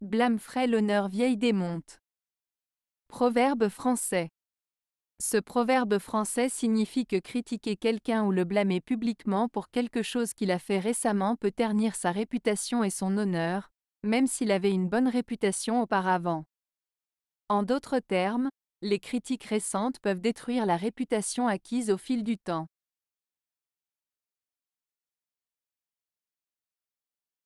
Blâme frais l'honneur vieille démonte. Proverbe français. Ce proverbe français signifie que critiquer quelqu'un ou le blâmer publiquement pour quelque chose qu'il a fait récemment peut ternir sa réputation et son honneur, même s'il avait une bonne réputation auparavant. En d'autres termes, les critiques récentes peuvent détruire la réputation acquise au fil du temps.